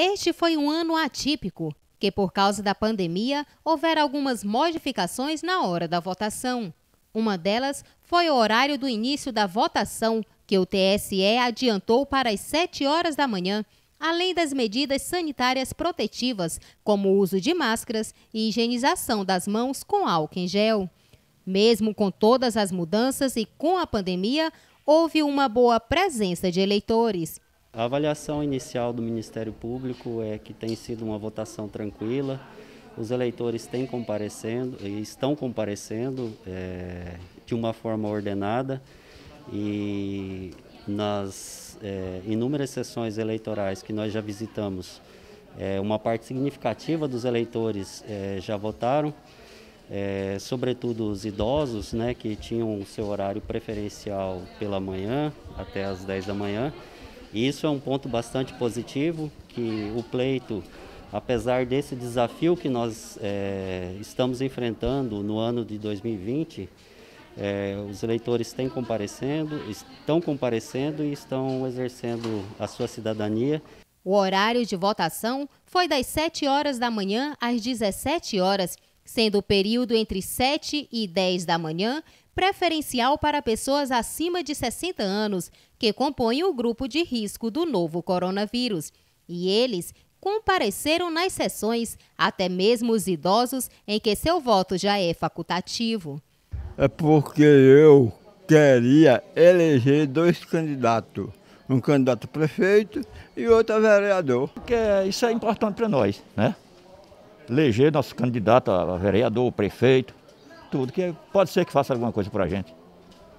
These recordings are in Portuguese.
Este foi um ano atípico, que por causa da pandemia houveram algumas modificações na hora da votação. Uma delas foi o horário do início da votação, que o TSE adiantou para as 7 horas da manhã, além das medidas sanitárias protetivas, como o uso de máscaras e higienização das mãos com álcool em gel. Mesmo com todas as mudanças e com a pandemia, houve uma boa presença de eleitores. A avaliação inicial do Ministério Público é que tem sido uma votação tranquila, os eleitores têm comparecendo, estão comparecendo é, de uma forma ordenada e nas é, inúmeras sessões eleitorais que nós já visitamos, é, uma parte significativa dos eleitores já votaram, sobretudo os idosos, né, que tinham o seu horário preferencial pela manhã, até as 10 da manhã, e isso é um ponto bastante positivo, que o pleito, apesar desse desafio que nós é, estamos enfrentando no ano de 2020, é, eh, os eleitores têm comparecendo, estão comparecendo e estão exercendo a sua cidadania. O horário de votação foi das 7 horas da manhã às 17 horas, sendo o período entre 7 e 10 da manhã preferencial para pessoas acima de 60 anos, que compõem o grupo de risco do novo coronavírus. E eles compareceram nas sessões, até mesmo os idosos, em que seu voto já é facultativo. É porque eu queria eleger dois candidatos, um candidato a prefeito e outro a vereador. Porque isso é importante para nós, né? Eleger nosso candidato a vereador, prefeito, tudo, que pode ser que faça alguma coisa para a gente.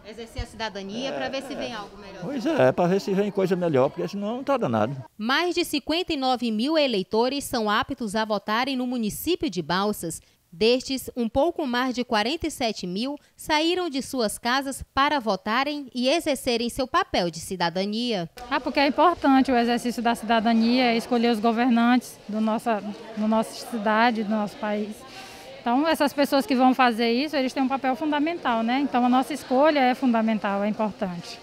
Exercer a cidadania é, para ver se vem algo melhor. Pois é, para ver se vem coisa melhor, porque senão não está danado. Mais de 59 mil eleitores são aptos a votarem no município de Balsas. Destes, um pouco mais de 47 mil saíram de suas casas para votarem e exercerem seu papel de cidadania. Ah, porque é importante o exercício da cidadania, é escolher os governantes do nossa, do nossa cidade, do nosso país. Então, essas pessoas que vão fazer isso, eles têm um papel fundamental, né? Então, a nossa escolha é fundamental, é importante.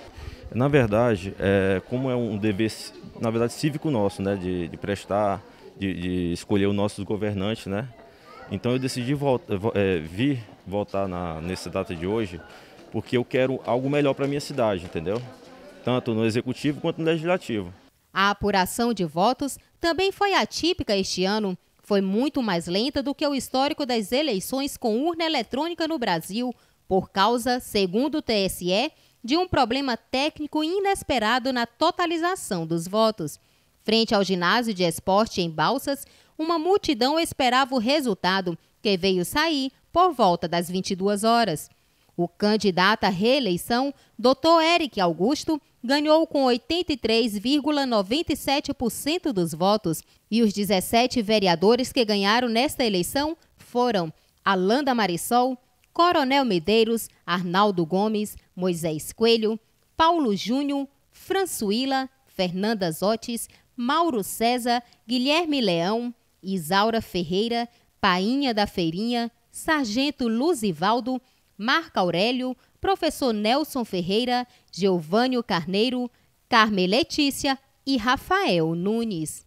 Na verdade, é, como é um dever, na verdade, cívico nosso, né? De, de prestar, de, de, escolher os nossos governantes, né? Então, eu decidi volta, é, vir voltar nessa data de hoje, porque eu quero algo melhor para a minha cidade, entendeu? Tanto no executivo quanto no legislativo. A apuração de votos também foi atípica este ano, foi muito mais lenta do que o histórico das eleições com urna eletrônica no Brasil, por causa, segundo o TSE, de um problema técnico inesperado na totalização dos votos. Frente ao ginásio de esporte em Balsas, uma multidão esperava o resultado, que veio sair por volta das 22 horas. O candidato à reeleição, Dr. Eric Augusto, ganhou com 83,97% dos votos e os 17 vereadores que ganharam nesta eleição foram Alanda Marisol, Coronel Medeiros, Arnaldo Gomes, Moisés Coelho, Paulo Júnior, Françuíla, Fernanda Zotes, Mauro César, Guilherme Leão, Isaura Ferreira, Painha da Feirinha, Sargento Luzivaldo, Marco Aurélio, professor Nelson Ferreira, Geovânio Carneiro, Carme Letícia e Rafael Nunes.